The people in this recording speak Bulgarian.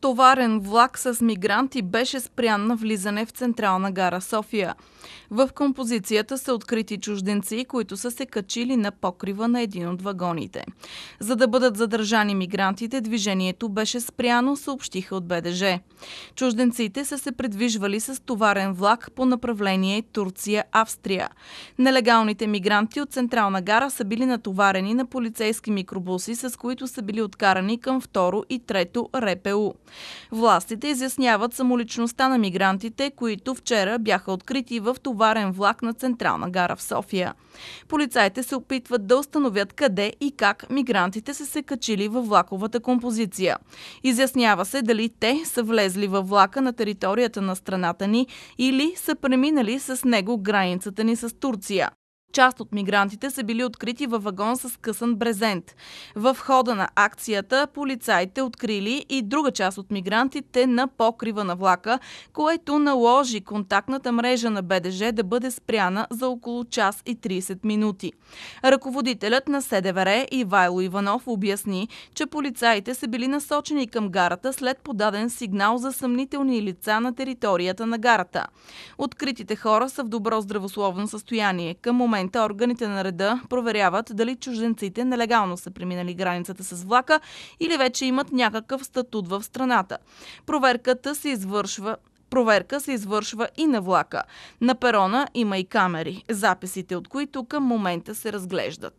товарен влак с мигранти беше спрян на влизане в Централна гара София. В композицията са открити чужденци, които са се качили на покрива на един от вагоните. За да бъдат задържани мигрантите, движението беше спряно, съобщиха от БДЖ. Чужденците са се предвижвали с товарен влак по направление Турция-Австрия. Нелегалните мигранти от Централна гара са били натоварени на полицейски микробуси, с които са били откарани към второ и трето РПУ. Властите изясняват самоличността на мигрантите, които вчера бяха открити в товарен влак на Централна гара в София. Полицаите се опитват да установят къде и как мигрантите са се качили във влаковата композиция. Изяснява се дали те са влезли във влака на територията на страната ни или са преминали с него границата ни с Турция. Част от мигрантите са били открити във вагон с късан брезент. В хода на акцията полицаите открили и друга част от мигрантите на покрива на влака, което наложи контактната мрежа на БДЖ да бъде спряна за около час и 30 минути. Ръководителят на СДВР Ивайло Иванов обясни, че полицаите са били насочени към гарата след подаден сигнал за съмнителни лица на територията на гарата. Откритите хора са в добро здравословно състояние. Към момента момента органите на реда проверяват дали чужденците нелегално са преминали границата с влака или вече имат някакъв статут в страната. Проверката се извършва Проверка се извършва и на влака. На перона има и камери, записите от които към момента се разглеждат.